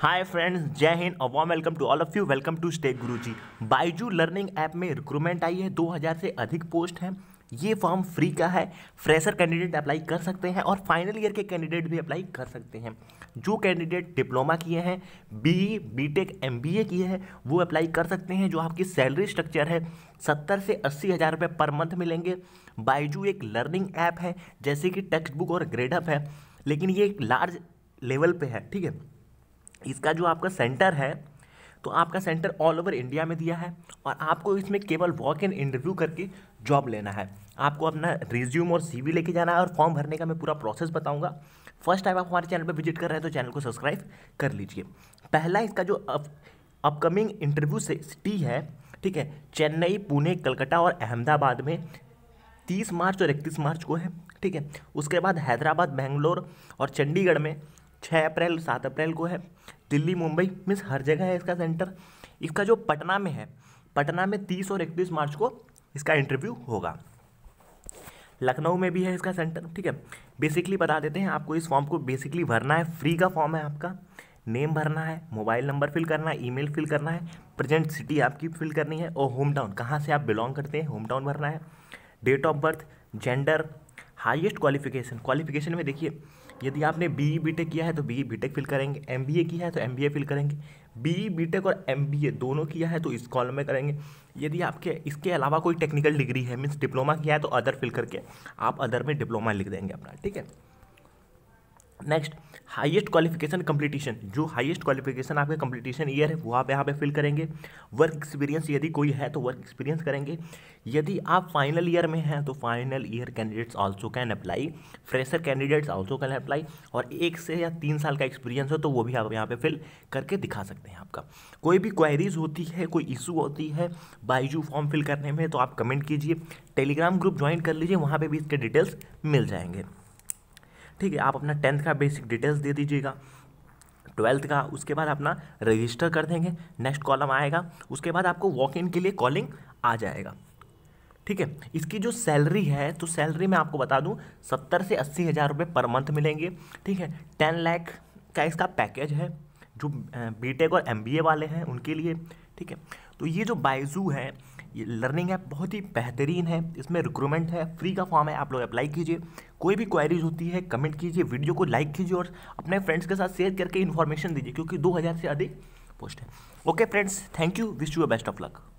hi friends जय हिंद और warm welcome to all of you welcome to stack Guruji Byju learning app में recruitment आई है 2000 से अधिक पोस्ट हैं ये फॉर्म फ्री का है फ्रेशर कैंडिडेट अप्लाई कर सकते हैं और फाइनल ईयर के कैंडिडेट भी अप्लाई कर सकते हैं जो कैंडिडेट डिप्लोमा किए हैं B B tech M B A किए हैं वो अप्लाई कर सकते हैं जो आपकी सैलरी स्ट्रक्चर है सत्तर से अस्सी हज़ार रुपये पर मंथ मिलेंगे बाइजू एक लर्निंग ऐप है जैसे कि टेक्स्ट बुक और ग्रेडअप है लेकिन ये एक लार्ज लेवल पे है ठीक है इसका जो आपका सेंटर है तो आपका सेंटर ऑल ओवर इंडिया में दिया है और आपको इसमें केवल वॉक इन इंटरव्यू करके जॉब लेना है आपको अपना रिज्यूम और सीवी लेके जाना है और फॉर्म भरने का मैं पूरा प्रोसेस बताऊंगा फर्स्ट टाइम आप हमारे चैनल पर विजिट कर रहे हैं तो चैनल को सब्सक्राइब कर लीजिए पहला इसका जो अपकमिंग इंटरव्यू से सिटी है ठीक है चेन्नई पुणे कलकत्ता और अहमदाबाद में तीस मार्च और इकतीस मार्च को है ठीक है उसके बाद हैदराबाद बेंगलोर और चंडीगढ़ में छः अप्रैल सात अप्रैल को है दिल्ली मुंबई मीन्स हर जगह है इसका सेंटर इसका जो पटना में है पटना में तीस और इकतीस मार्च को इसका इंटरव्यू होगा लखनऊ में भी है इसका सेंटर ठीक है बेसिकली बता देते हैं आपको इस फॉर्म को बेसिकली भरना है फ्री का फॉर्म है आपका नेम भरना है मोबाइल नंबर फिल करना है ईमेल फिल करना है प्रेजेंट सिटी आपकी फिल करनी है और होम टाउन कहाँ से आप बिलोंग करते हैं होम टाउन भरना है date of birth gender highest qualification qualification में देखिए यदि आपने बी बी e किया है तो बी बी फिल करेंगे एम किया है तो एम फिल करेंगे बी बी e और एम दोनों किया है तो इस कॉलम में करेंगे यदि आपके इसके अलावा कोई टेक्निकल डिग्री है मीन्स डिप्लोमा किया है तो अदर फिल करके आप अदर में डिप्लोमा लिख देंगे अपना ठीक है नेक्स्ट हाईएस्ट क्वालिफिकेशन कंपटीशन जो हाईएस्ट क्वालिफिकेशन आपके कंपटीशन ईयर है वो आप यहाँ पे फिल करेंगे वर्क एक्सपीरियंस यदि कोई है तो वर्क एक्सपीरियंस करेंगे यदि आप फाइनल ईयर में हैं तो final year candidates also can apply fresher candidates also can apply और एक से या तीन साल का एक्सपीरियंस हो तो वो भी आप यहाँ पर फिल करके दिखा सकते हैं आपका कोई भी क्वायरीज होती है कोई इशू होती है बाईजू फॉर्म फिल करने में तो आप कमेंट कीजिए टेलीग्राम ग्रुप ज्वाइन कर लीजिए वहाँ पर भी इसके डिटेल्स मिल जाएंगे ठीक है आप अपना टेंथ का बेसिक डिटेल्स दे दीजिएगा ट्वेल्थ का उसके बाद अपना रजिस्टर कर देंगे नेक्स्ट कॉलम आएगा उसके बाद आपको वॉक इन के लिए कॉलिंग आ जाएगा ठीक है इसकी जो सैलरी है तो सैलरी मैं आपको बता दूं सत्तर से अस्सी हज़ार रुपये पर मंथ मिलेंगे ठीक है टेन लाख का इसका पैकेज है जो बीटेक और एमबीए वाले हैं उनके लिए ठीक है तो ये जो बाइजू है लर्निंग ऐप बहुत ही बेहतरीन है इसमें रिक्रूटमेंट है फ्री का फॉर्म है आप लोग अप्लाई कीजिए कोई भी क्वारीज होती है कमेंट कीजिए वीडियो को लाइक कीजिए और अपने फ्रेंड्स के साथ शेयर करके इन्फॉर्मेशन दीजिए क्योंकि 2000 से अधिक पोस्ट है okay friends thank you wish you best of luck